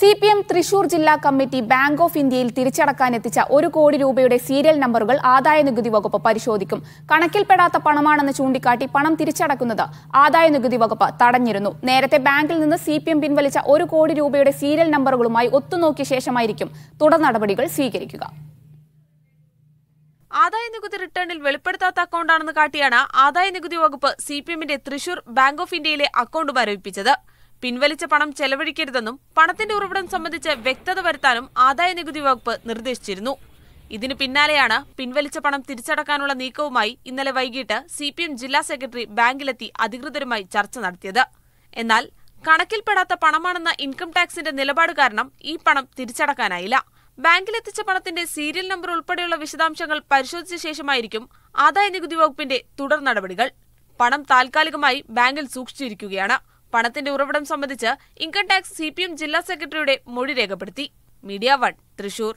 C P M Thrissur ജില്ലാ committee bank of ഇന്ത്യയിൽ തിരിച്ചടക്കാൻ ഒരു കോടി രൂപയുടെ സീരിയൽ നമ്പറുകൾ ആദായനികുതി വകുപ്പ് പരിശോധിക്കും കണക്കിൽപ്പെടാത്ത പണമാണെന്ന് ചൂണ്ടിക്കാട്ടി പണം തിരിച്ചടക്കുന്നത് ആദായനികുതി വകുപ്പ് തടഞ്ഞിരുന്നു നേരത്തെ ബാങ്കിൽ നിന്ന് സി പി എം പിൻവലിച്ച ഒരു കോടി രൂപയുടെ സീരിയൽ നമ്പറുകളുമായി ഒത്തുനോക്കിയ ശേഷമായിരിക്കും തുടർ നടപടികൾ സ്വീകരിക്കുക ആദായനികുതി റിട്ടേണിൽ വെളിപ്പെടുത്താത്ത അക്കൗണ്ടാണെന്ന് കാട്ടിയാണ് ആദായനികുതി വകുപ്പ് സി പി എമ്മിന്റെ തൃശൂർ ബാങ്ക് ഓഫ് ഇന്ത്യയിലെ അക്കൗണ്ട് മരവിപ്പിച്ചത് പിൻവലിച്ച പണം ചെലവഴിക്കരുതെന്നും പണത്തിന്റെ ഉറവിടം സംബന്ധിച്ച് വ്യക്തത വരുത്താനും ആദായ നികുതി വകുപ്പ് നിർദ്ദേശിച്ചിരുന്നു ഇതിന് പിന്നാലെയാണ് പിൻവലിച്ച പണം തിരിച്ചടക്കാനുള്ള നീക്കവുമായി ഇന്നലെ വൈകിട്ട് സി ജില്ലാ സെക്രട്ടറി ബാങ്കിലെത്തി അധികൃതരുമായി ചർച്ച നടത്തിയത് എന്നാൽ കണക്കിൽപ്പെടാത്ത പണമാണെന്ന ഇൻകം ടാക്സിന്റെ നിലപാട് കാരണം ഈ പണം തിരിച്ചടക്കാനായില്ല ബാങ്കിലെത്തിച്ച പണത്തിന്റെ സീരിയൽ നമ്പർ ഉൾപ്പെടെയുള്ള വിശദാംശങ്ങൾ പരിശോധിച്ച ശേഷമായിരിക്കും ആദായ നികുതി വകുപ്പിന്റെ തുടർ നടപടികൾ പണം താൽക്കാലികമായി ബാങ്കിൽ സൂക്ഷിച്ചിരിക്കുകയാണ് പണത്തിന്റെ ഉറവിടം സംബന്ധിച്ച് ഇൻകം ടാക്സ് സി ജില്ലാ സെക്രട്ടറിയുടെ മൊഴി രേഖപ്പെടുത്തി മീഡിയ വൺ തൃശൂർ